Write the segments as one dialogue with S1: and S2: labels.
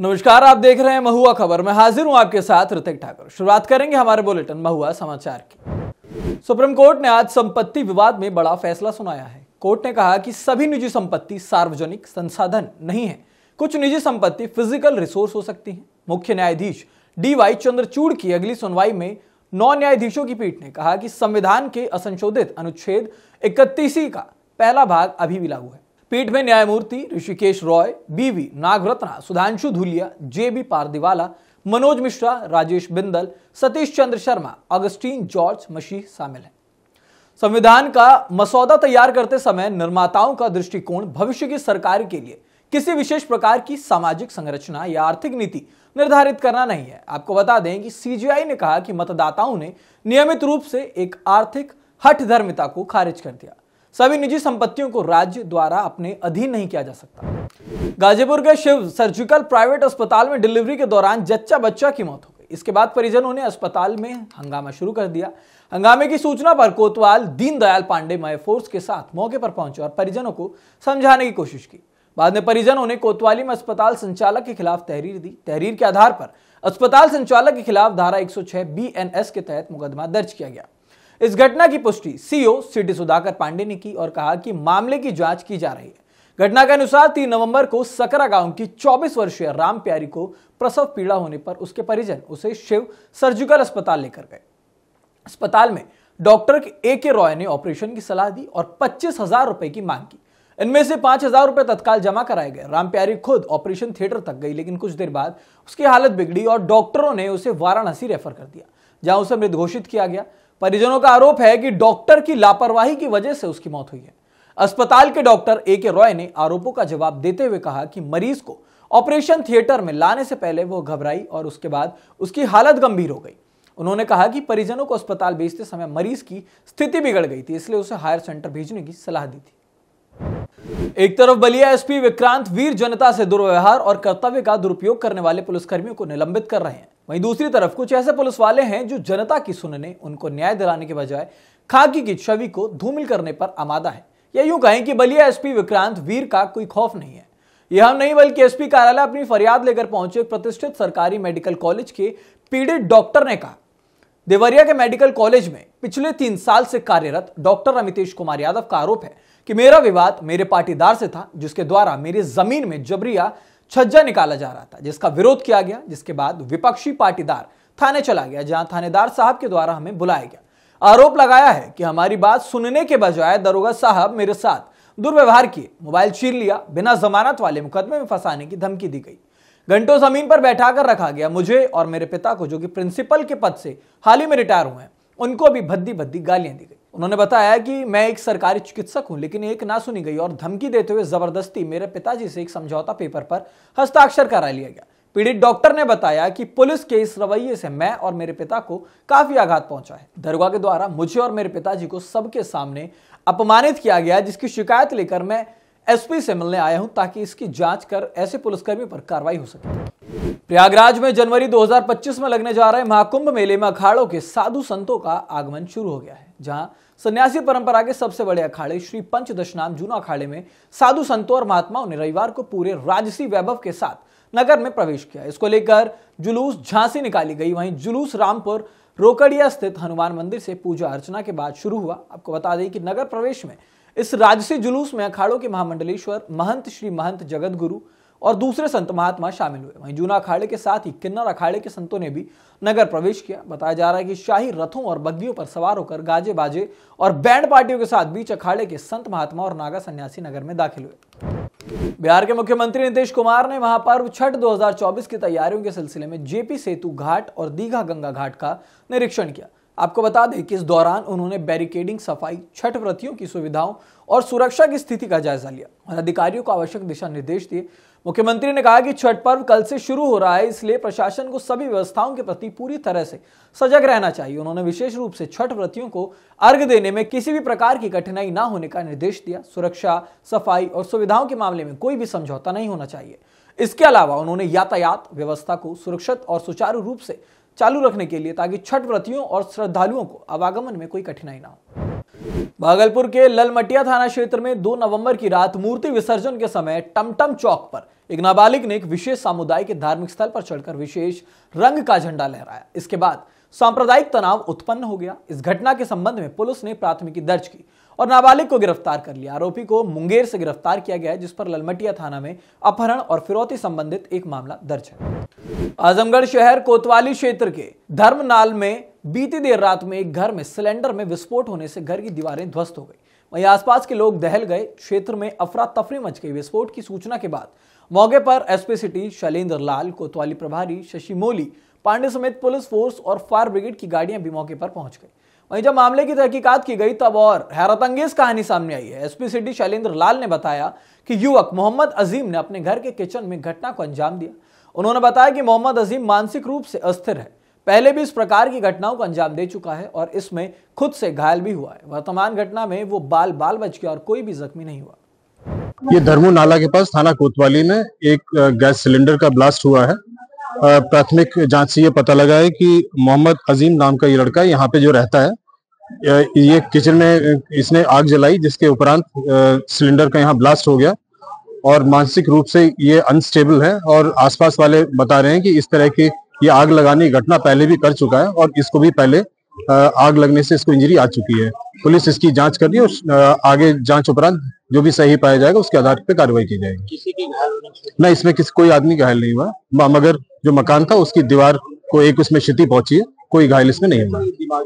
S1: नमस्कार आप देख रहे हैं महुआ खबर मैं हाजिर हूं आपके साथ ऋतिक ठाकुर शुरुआत करेंगे हमारे बुलेटिन महुआ समाचार की सुप्रीम कोर्ट ने आज संपत्ति विवाद में बड़ा फैसला सुनाया है कोर्ट ने कहा कि सभी निजी संपत्ति सार्वजनिक संसाधन नहीं है कुछ निजी संपत्ति फिजिकल रिसोर्स हो सकती है मुख्य न्यायाधीश डी वाई चंद्रचूड़ की अगली सुनवाई में नौ न्यायाधीशों की पीठ ने कहा कि संविधान के असंशोधित अनुच्छेद इकतीस का पहला भाग अभी भी लागू है पीठ में न्यायमूर्ति Hrishikesh Roy B V Nagarathna Sudhanshu Dhulia J B Pardiwala Manoj Mishra Rajesh Bindal Satish Chandra Sharma Augustine George Masih शामिल हैं संविधान का मसौदा तैयार करते समय निर्माताओं का दृष्टिकोण भविष्य की सरकार के लिए किसी विशेष प्रकार की सामाजिक संरचना या आर्थिक नीति निर्धारित करना नहीं है आपको बता दें कि सीजीआई ने कहा कि मतदाताओं ने नियमित रूप से एक आर्थिक हठधर्मिता को खारिज कर दिया सभी निजी संपत्तियों को राज्य द्वारा अपने अधीन नहीं किया जा सकता गाजीपुर के शिव सर्जिकल प्राइवेट अस्पताल में डिलीवरी के दौरान जच्चा बच्चा की मौत हो गई इसके बाद परिजनों ने अस्पताल में हंगामा शुरू कर दिया हंगामे की सूचना पर कोतवाल दीनदयाल पांडे मय फोर्स के साथ मौके पर पहुंचे और परिजनों को समझाने की कोशिश की बाद में परिजनों ने कोतवाली में अस्पताल संचालक के खिलाफ तहरीर दी तहरीर के आधार पर अस्पताल संचालक के खिलाफ धारा 106 बीएनएस के तहत मुकदमा दर्ज किया गया इस घटना की पुष्टि सीओ सिटी सुधाकर पांडे ने की और कहा कि मामले की जांच की जा रही है घटना के अनुसार 3 नवंबर को सकरा गांव की 24 वर्षीय राम प्यारी को प्रसव पीड़ा होने पर उसके परिजन उसे शिव सर्जिकल अस्पताल लेकर गए अस्पताल में डॉक्टर ए के रॉय ने ऑपरेशन की सलाह दी और पच्चीस हजार रुपए की मांग की इनमें से पांच हजार रुपए तत्काल जमा कराए गए राम प्यारी खुद ऑपरेशन थिएटर तक गई लेकिन कुछ देर बाद उसकी हालत बिगड़ी और डॉक्टरों ने उसे वाराणसी रेफर कर दिया जहां उसे मृत घोषित किया गया परिजनों का आरोप है कि डॉक्टर की लापरवाही की वजह से उसकी मौत हुई है अस्पताल के डॉक्टर ए के रॉय ने आरोपों का जवाब देते हुए कहा कि मरीज को ऑपरेशन थिएटर में लाने से पहले वो घबराई और उसके बाद उसकी हालत गंभीर हो गई उन्होंने कहा कि परिजनों को अस्पताल भेजते समय मरीज की स्थिति बिगड़ गई थी इसलिए उसे हायर सेंटर भेजने की सलाह दी थी एक तरफ बलिया एसपी विक्रांत वीर जनता से दुर्व्यवहार और कर्तव्य का दुरुपयोग करने वाले पुलिसकर्मियों को निलंबित कर रहे हैं वहीं दूसरी तरफ कुछ ऐसे पुलिस वाले हैं जो जनता की सुनने उनको न्याय दिलाने के बजाय खाकी की छवि को धूमिल करने पर आमादा है या यूं कहें कि बलिया एसपी विक्रांत वीर का कोई खौफ नहीं है यह हम नहीं बल्कि एसपी कार्यालय अपनी फरियाद लेकर पहुंचे प्रतिष्ठित सरकारी मेडिकल कॉलेज के पीड़ित डॉक्टर ने कहा देवरिया के मेडिकल कॉलेज में पिछले तीन साल से कार्यरत डॉक्टर अमितेश कुमार यादव का आरोप है कि मेरा विवाद मेरे पाटीदार से था जिसके द्वारा मेरी जमीन में जबरिया छज्जा निकाला जा रहा था जिसका विरोध किया गया जिसके बाद विपक्षी पाटीदार थाने चला गया जहां थानेदार साहब के द्वारा हमें बुलाया गया आरोप लगाया है कि हमारी बात सुनने के बजाय दरोगा साहब मेरे साथ दुर्व्यवहार किए मोबाइल छीन लिया बिना जमानत वाले मुकदमे में फंसाने की धमकी दी गई घंटों जमीन पर बैठा कर रखा गया मुझे और मेरे पिता को जो कि प्रिंसिपल के पद से हाल ही में रिटायर हुए हैं उनको भी भद्दी भद्दी गालियां दी गई उन्होंने बताया कि मैं एक सरकारी चिकित्सक हूं लेकिन एक ना सुनी गई और धमकी देते हुए जबरदस्ती मेरे पिताजी से एक समझौता पेपर पर हस्ताक्षर करा लिया गया पीड़ित डॉक्टर ने बताया कि पुलिस के इस रवैये से मैं और मेरे पिता को काफी आघात पहुंचा है दरोगा के द्वारा मुझे और मेरे पिताजी को सबके सामने अपमानित किया गया जिसकी शिकायत लेकर मैं एसपी से मिलने आया हूं ताकि इसकी जांच कर ऐसे पुलिसकर्मी पर कार्रवाई हो सके प्रयागराज में जनवरी 2025 में लगने जा रहे महाकुंभ मेले में अखाड़ों के साधु संतों का आगमन शुरू हो गया है जहां सन्यासी परंपरा के सबसे बड़े अखाड़े श्री नाम जूना अखाड़े में साधु संतों और महात्माओं ने रविवार को पूरे राजसी वैभव के साथ नगर में प्रवेश किया इसको लेकर जुलूस झांसी निकाली गई वहीं जुलूस रामपुर रोकड़िया स्थित हनुमान मंदिर से पूजा अर्चना के बाद शुरू हुआ आपको बता दें कि नगर प्रवेश में इस राजसी जुलूस में अखाड़ों के महामंडलेश्वर महंत श्री महंत जगत गुरु और दूसरे संत महात्मा शामिल हुए वहीं जूना अखाड़े के साथ ही किन्नर अखाड़े के संतों ने भी नगर प्रवेश किया बताया जा रहा है कि शाही रथों और बग्घियों पर सवार होकर गाजे बाजे और बैंड पार्टियों के साथ बीच अखाड़े के संत महात्मा और नागा सन्यासी नगर में दाखिल हुए बिहार के मुख्यमंत्री नीतीश कुमार ने महापर्व छठ 2024 की तैयारियों के सिलसिले में जेपी सेतु घाट और दीघा गंगा घाट का निरीक्षण किया आपको बता दें कि इस दौरान उन्होंने बैरिकेडिंग सफाई छठ व्रतियों की सुविधाओं और सुरक्षा की स्थिति का जायजा लिया और अधिकारियों को आवश्यक दिशा निर्देश दिए मुख्यमंत्री ने कहा कि छठ पर्व कल से शुरू हो रहा है इसलिए प्रशासन को सभी व्यवस्थाओं के प्रति पूरी तरह से सजग रहना चाहिए उन्होंने विशेष रूप से छठ व्रतियों को अर्घ देने में किसी भी प्रकार की कठिनाई ना होने का निर्देश दिया सुरक्षा सफाई और सुविधाओं के मामले में कोई भी समझौता नहीं होना चाहिए इसके अलावा उन्होंने यातायात व्यवस्था को सुरक्षित और सुचारू रूप से चालू रखने के लिए ताकि छठ व्रतियों और श्रद्धालुओं को आवागमन में कोई कठिनाई ना हो भागलपुर के ललमटिया थाना क्षेत्र में 2 नवंबर की रात मूर्ति विसर्जन के समय टमटम चौक पर एक नाबालिग ने एक विशेष समुदाय के धार्मिक स्थल पर चढ़कर विशेष रंग का झंडा लहराया इसके बाद सांप्रदायिक तनाव उत्पन्न हो गया इस घटना के संबंध में पुलिस ने प्राथमिकी दर्ज की और नाबालिग को गिरफ्तार कर लिया आरोपी को मुंगेर से गिरफ्तार किया गया जिस पर ललमटिया थाना में अपहरण और फिरौती संबंधित एक मामला दर्ज है आजमगढ़ शहर कोतवाली क्षेत्र के धर्मनाल में बीती देर रात में एक घर में सिलेंडर में विस्फोट होने से घर की दीवारें ध्वस्त हो गई वहीं आसपास के लोग दहल गए क्षेत्र में अफरा तफरी मच गई विस्फोट की सूचना के बाद मौके पर एसपी सिटी शैलेंद्र लाल कोतवाली प्रभारी शशि मोली पांडे समेत पुलिस फोर्स और फायर ब्रिगेड की गाड़ियां भी मौके पर पहुंच गई वहीं जब मामले की तहकीकात की गई तब और हैरतंगेज कहानी सामने आई है एसपी सिटी शैलेंद्र लाल ने बताया कि युवक मोहम्मद अजीम ने अपने घर के किचन में घटना को अंजाम दिया उन्होंने बताया कि मोहम्मद अजीम मानसिक रूप से अस्थिर है पहले भी इस प्रकार की घटनाओं को अंजाम दे चुका है और इसमें खुद से घायल भी हुआ है वर्तमान घटना में वो बाल बाल बच गया और कोई भी जख्मी नहीं हुआ
S2: ये धर्मो नाला के पास थाना कोतवाली में एक गैस सिलेंडर का ब्लास्ट हुआ है प्राथमिक जांच से ये पता लगा है कि मोहम्मद अजीम नाम का ये लड़का यहाँ पे जो रहता है ये किचन में इसने आग जलाई जिसके उपरांत सिलेंडर का यहाँ ब्लास्ट हो गया और मानसिक रूप से ये अनस्टेबल है और आसपास वाले बता रहे हैं कि इस तरह की ये आग लगाने की घटना पहले भी कर चुका है और इसको भी पहले आग लगने से इसको इंजरी आ चुकी है पुलिस इसकी जांच कर रही है और आगे जांच उपरांत जो भी सही पाया जाएगा उसके आधार पर कार्रवाई की जाएगी किसी की घायल ना इसमें किसी कोई आदमी घायल नहीं हुआ मगर जो मकान था उसकी दीवार को एक उसमें क्षति पहुंची है कोई घायल इसमें नहीं हुआ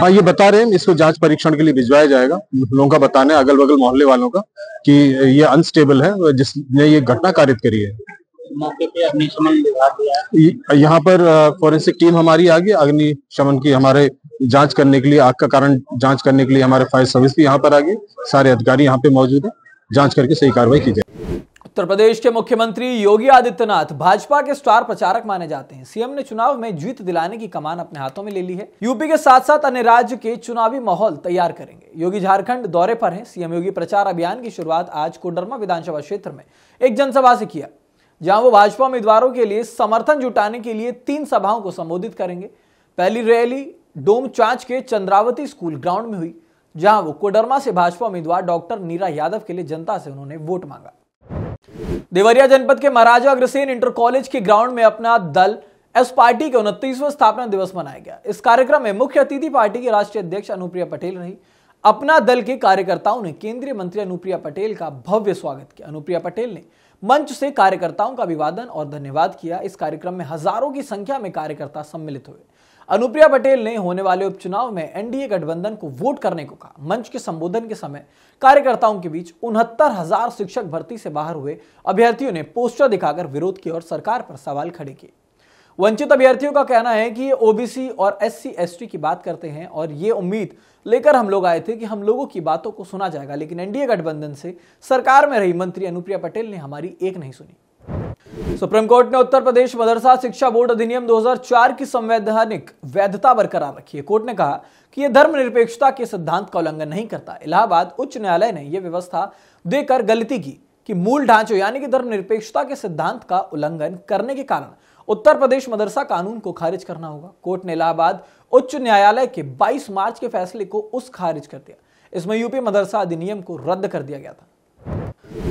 S2: हाँ ये बता रहे हैं इसको जांच परीक्षण के लिए भिजवाया जाएगा लोगों का बताना है अगल बगल मोहल्ले वालों का कि ये अनस्टेबल है जिसने ये घटना कारित करी है मौके पे अग्निशमन विभाग यहाँ पर फॉरेंसिक टीम हमारी आ गई अग्निशमन की हमारे जांच करने के लिए आग का कारण जांच करने के लिए हमारे फायर सर्विस भी यहाँ पर आ गई सारे अधिकारी यहाँ पे मौजूद है जांच करके सही कार्रवाई की जाए
S1: उत्तर प्रदेश के मुख्यमंत्री योगी आदित्यनाथ भाजपा के स्टार प्रचारक माने जाते हैं सीएम ने चुनाव में जीत दिलाने की कमान अपने हाथों में ले ली है यूपी के साथ साथ अन्य राज्य के चुनावी माहौल तैयार करेंगे योगी झारखंड दौरे पर हैं सीएम योगी प्रचार अभियान की शुरुआत आज कोडरमा विधानसभा क्षेत्र में एक जनसभा से किया जहां वो भाजपा उम्मीदवारों के लिए समर्थन जुटाने के लिए तीन सभाओं को संबोधित करेंगे पहली रैली डोमचांच के चंद्रावती स्कूल ग्राउंड में हुई जहां वो कोडरमा से भाजपा उम्मीदवार डॉक्टर नीरा यादव के लिए जनता से उन्होंने वोट मांगा देवरिया जनपद के महाराजा अग्रसेन इंटर कॉलेज के ग्राउंड में अपना दल एस पार्टी के उनतीसवें स्थापना दिवस मनाया गया इस कार्यक्रम में मुख्य अतिथि पार्टी के राष्ट्रीय अध्यक्ष अनुप्रिया पटेल रही अपना दल के कार्यकर्ताओं ने केंद्रीय मंत्री अनुप्रिया पटेल का भव्य स्वागत किया अनुप्रिया पटेल ने मंच से कार्यकर्ताओं का अभिवादन और धन्यवाद किया इस कार्यक्रम में हजारों की संख्या में कार्यकर्ता सम्मिलित हुए अनुप्रिया पटेल ने होने वाले उपचुनाव में एनडीए गठबंधन को वोट करने को कहा मंच के संबोधन के समय कार्यकर्ताओं के बीच उनहत्तर हजार शिक्षक भर्ती से बाहर हुए अभ्यर्थियों ने पोस्टर दिखाकर विरोध किया और सरकार पर सवाल खड़े किए वंचित अभ्यर्थियों का कहना है कि ये ओबीसी और एससी एसटी की बात करते हैं और ये उम्मीद लेकर हम लोग आए थे कि हम लोगों की बातों को सुना जाएगा लेकिन एनडीए गठबंधन से सरकार में रही मंत्री अनुप्रिया पटेल ने हमारी एक नहीं सुनी सुप्रीम कोर्ट ने उत्तर प्रदेश मदरसा शिक्षा बोर्ड अधिनियम 2004 की संवैधानिक वैधता बरकरार रखी है कोर्ट ने कहा कि यह धर्मनिरपेक्षता के सिद्धांत का उल्लंघन नहीं करता इलाहाबाद उच्च न्यायालय ने यह व्यवस्था देकर गलती की कि मूल ढांचे यानी कि धर्मनिरपेक्षता के सिद्धांत का उल्लंघन करने के कारण उत्तर प्रदेश मदरसा कानून को खारिज करना होगा कोर्ट ने इलाहाबाद उच्च न्यायालय के 22 मार्च के फैसले को उस खारिज कर दिया इसमें यूपी मदरसा अधिनियम को रद्द कर दिया गया था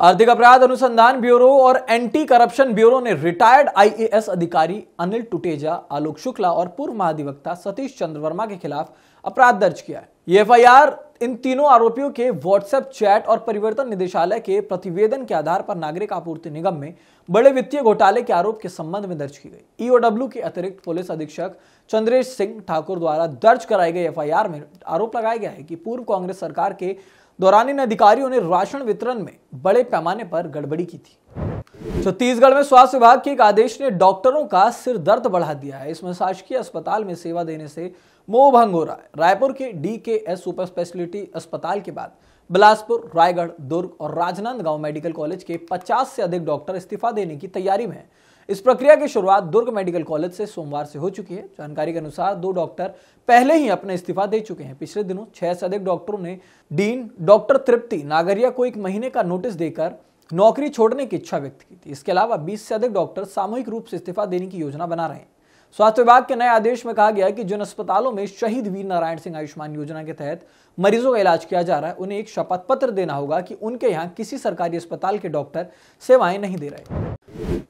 S1: आर्थिक अपराध अनुसंधान ब्यूरो और एंटी करप्शन ब्यूरो ने रिटायर्ड आईएएस अधिकारी अनिल टुटेजा आलोक शुक्ला और पूर्व महाधिवक्ता सतीश चंद्र वर्मा के खिलाफ अपराध दर्ज किया है ये एफ इन तीनों आरोपियों के व्हाट्सएप चैट और परिवर्तन निदेशालय के प्रतिवेदन के आधार पर नागरिक आपूर्ति निगम में बड़े वित्तीय घोटाले के आरोप के संबंध में दर्ज की गई ईओडब्ल्यू के अतिरिक्त पुलिस अधीक्षक चंद्रेश सिंह ठाकुर द्वारा दर्ज कराई गई एफआईआर में आरोप लगाया गया है कि पूर्व कांग्रेस सरकार के दौरान इन अधिकारियों ने राशन वितरण में बड़े पैमाने पर गड़बड़ी की थी छत्तीसगढ़ तो में स्वास्थ्य विभाग के एक आदेश ने डॉक्टरों का सिर दर्द बढ़ा दिया है इसमें शासकीय अस्पताल में सेवा देने से मोह भंग हो रहा है रायपुर के डी के एस सुपर स्पेशलिटी अस्पताल के बाद बिलासपुर रायगढ़ दुर्ग और राजनांदगांव मेडिकल कॉलेज के 50 से अधिक डॉक्टर इस्तीफा देने की तैयारी में हैं इस प्रक्रिया की शुरुआत दुर्ग मेडिकल कॉलेज से सोमवार से हो चुकी है जानकारी के अनुसार दो डॉक्टर पहले ही अपना इस्तीफा दे चुके हैं पिछले दिनों छह से अधिक डॉक्टरों ने डीन डॉक्टर तृप्ति नागरिया को एक महीने का नोटिस देकर नौकरी छोड़ने की इच्छा व्यक्त की थी इसके अलावा बीस से अधिक डॉक्टर सामूहिक रूप से इस्तीफा देने की योजना बना रहे हैं स्वास्थ्य विभाग के नए आदेश में कहा गया है कि जिन अस्पतालों में शहीद वीर नारायण सिंह आयुष्मान योजना के तहत मरीजों का इलाज किया जा रहा है उन्हें एक शपथ पत्र देना होगा कि उनके यहाँ किसी सरकारी अस्पताल के डॉक्टर सेवाएं नहीं दे रहे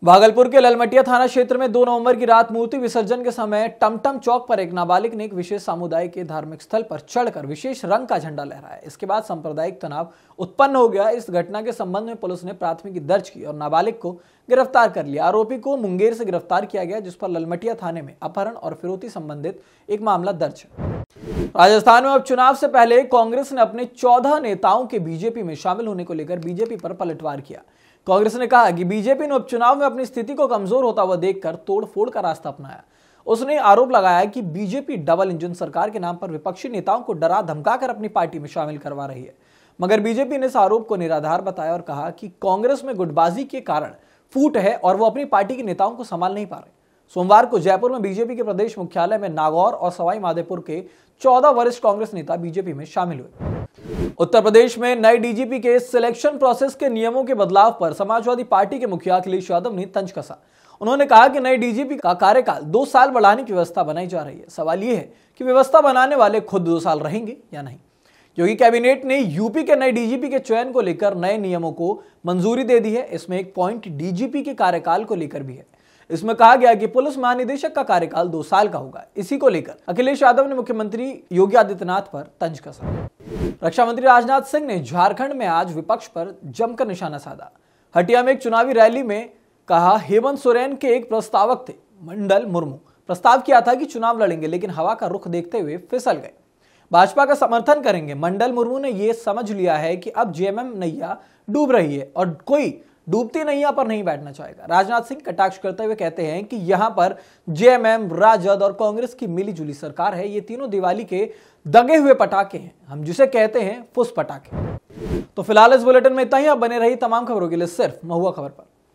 S1: भागलपुर के ललमटिया थाना क्षेत्र में 2 नवंबर की रात मूर्ति विसर्जन के समय टमटम चौक पर एक नाबालिग ने एक विशेष समुदाय के धार्मिक स्थल पर चढ़कर विशेष रंग का झंडा लहराया इसके बाद सांप्रदायिक तनाव उत्पन्न हो गया इस घटना के संबंध में पुलिस ने प्राथमिकी दर्ज की और नाबालिग को गिरफ्तार कर लिया आरोपी को मुंगेर से गिरफ्तार किया गया जिस पर ललमटिया थाने में अपहरण और फिरौती संबंधित एक मामला दर्ज राजस्थान में अब चुनाव से पहले कांग्रेस ने अपने चौदह नेताओं के बीजेपी में शामिल होने को लेकर बीजेपी पर पलटवार किया कांग्रेस ने कहा कि बीजेपी ने उपचुनाव में अपनी स्थिति को कमजोर होता हुआ देखकर तोड़फोड़ का रास्ता अपनाया उसने आरोप लगाया कि बीजेपी डबल इंजन सरकार के नाम पर विपक्षी नेताओं को डरा धमकाकर अपनी पार्टी में शामिल करवा रही है मगर बीजेपी ने इस आरोप को निराधार बताया और कहा कि कांग्रेस में गुटबाजी के कारण फूट है और वो अपनी पार्टी के नेताओं को संभाल नहीं पा रहे सोमवार को जयपुर में बीजेपी के प्रदेश मुख्यालय में नागौर और सवाई माधेपुर के 14 वरिष्ठ कांग्रेस नेता बीजेपी में शामिल हुए उत्तर प्रदेश में नए डीजीपी के सिलेक्शन प्रोसेस के नियमों के बदलाव पर समाजवादी पार्टी के मुखिया अखिलेश यादव ने तंज कसा उन्होंने कहा कि नए डीजीपी का कार्यकाल दो साल बढ़ाने की व्यवस्था बनाई जा रही है सवाल यह है कि व्यवस्था बनाने वाले खुद दो साल रहेंगे या नहीं क्योंकि कैबिनेट ने यूपी के नए डीजीपी के चयन को लेकर नए नियमों को मंजूरी दे दी है इसमें एक पॉइंट डीजीपी के कार्यकाल को लेकर भी है इसमें कहा गया कि पुलिस महानिदेशक का कार्यकाल दो साल का होगा इसी को लेकर अखिलेश यादव ने मुख्यमंत्री योगी आदित्यनाथ पर तंज कसा रक्षा मंत्री राजनाथ सिंह ने झारखंड में आज विपक्ष पर जमकर निशाना साधा हटिया में एक चुनावी रैली में कहा हेमंत सोरेन के एक प्रस्तावक थे मंडल मुर्मू प्रस्ताव किया था कि चुनाव लड़ेंगे लेकिन हवा का रुख देखते हुए फिसल गए भाजपा का समर्थन करेंगे मंडल मुर्मू ने यह समझ लिया है कि अब जेएमएम नैया डूब रही है और कोई डूबती नैया पर नहीं बैठना चाहेगा राजनाथ सिंह कटाक्ष करते हुए कहते हैं कि यहां पर जेएमएम राजद और कांग्रेस की मिलीजुली सरकार है ये तीनों दिवाली के दगे हुए पटाखे हैं हम जिसे कहते हैं फुस पटाखे तो फिलहाल इस बुलेटिन में इतना ही आप बने रही तमाम खबरों के लिए सिर्फ महुआ खबर पर